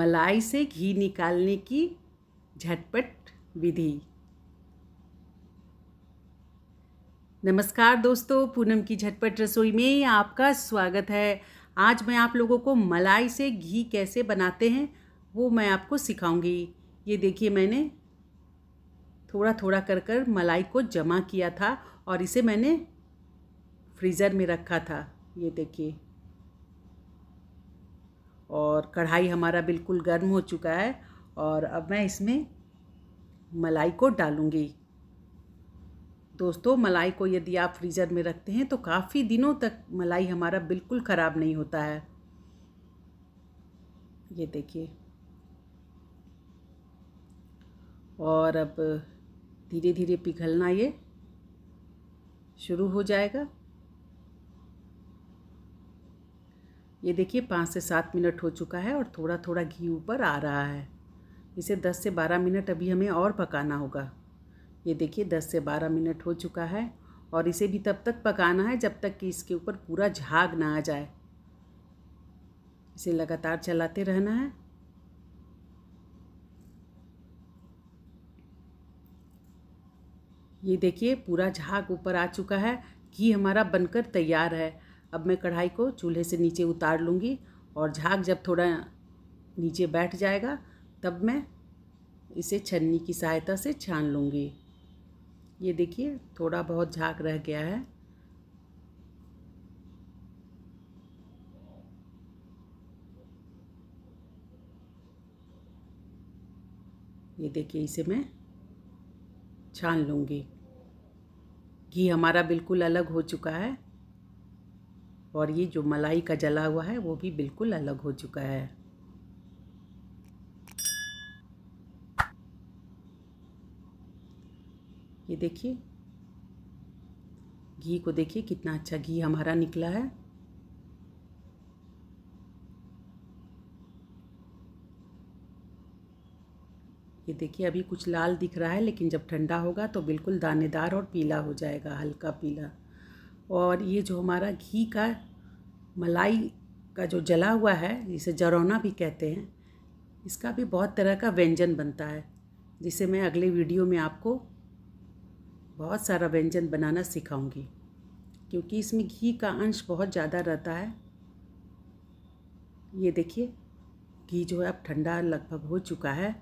मलाई से घी निकालने की झटपट विधि नमस्कार दोस्तों पूनम की झटपट रसोई में आपका स्वागत है आज मैं आप लोगों को मलाई से घी कैसे बनाते हैं वो मैं आपको सिखाऊंगी ये देखिए मैंने थोड़ा थोड़ा कर कर मलाई को जमा किया था और इसे मैंने फ्रीज़र में रखा था ये देखिए और कढ़ाई हमारा बिल्कुल गर्म हो चुका है और अब मैं इसमें मलाई को डालूँगी दोस्तों मलाई को यदि आप फ्रीज़र में रखते हैं तो काफ़ी दिनों तक मलाई हमारा बिल्कुल ख़राब नहीं होता है ये देखिए और अब धीरे धीरे पिघलना ये शुरू हो जाएगा ये देखिए पाँच से सात मिनट हो चुका है और थोड़ा थोड़ा घी ऊपर आ रहा है इसे दस से बारह मिनट अभी हमें और पकाना होगा ये देखिए दस से बारह मिनट हो चुका है और इसे भी तब तक पकाना है जब तक कि इसके ऊपर पूरा झाग ना आ जाए इसे लगातार चलाते रहना है ये देखिए पूरा झाग ऊपर आ चुका है घी हमारा बनकर तैयार है अब मैं कढ़ाई को चूल्हे से नीचे उतार लूँगी और झाग जब थोड़ा नीचे बैठ जाएगा तब मैं इसे छन्नी की सहायता से छान लूँगी ये देखिए थोड़ा बहुत झाग रह गया है ये देखिए इसे मैं छान लूँगी घी हमारा बिल्कुल अलग हो चुका है और ये जो मलाई का जला हुआ है वो भी बिल्कुल अलग हो चुका है ये देखिए घी को देखिए कितना अच्छा घी हमारा निकला है ये देखिए अभी कुछ लाल दिख रहा है लेकिन जब ठंडा होगा तो बिल्कुल दानेदार और पीला हो जाएगा हल्का पीला और ये जो हमारा घी का मलाई का जो जला हुआ है जिसे जरौना भी कहते हैं इसका भी बहुत तरह का व्यंजन बनता है जिसे मैं अगले वीडियो में आपको बहुत सारा व्यंजन बनाना सिखाऊंगी क्योंकि इसमें घी का अंश बहुत ज़्यादा रहता है ये देखिए घी जो है अब ठंडा लगभग हो चुका है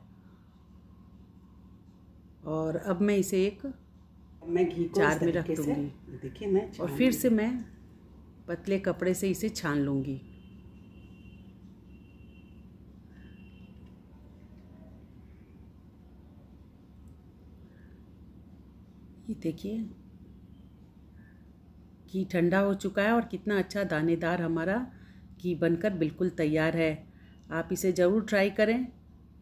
और अब मैं इसे एक मैं घी चार में रख दूँगी देखिए मैं और फिर से मैं पतले कपड़े से इसे छान लूँगी ये देखिए घी ठंडा हो चुका है और कितना अच्छा दानेदार हमारा घी बनकर बिल्कुल तैयार है आप इसे ज़रूर ट्राई करें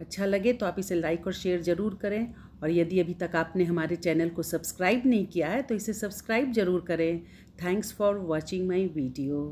अच्छा लगे तो आप इसे लाइक और शेयर ज़रूर करें और यदि अभी तक आपने हमारे चैनल को सब्सक्राइब नहीं किया है तो इसे सब्सक्राइब ज़रूर करें thanks for watching my video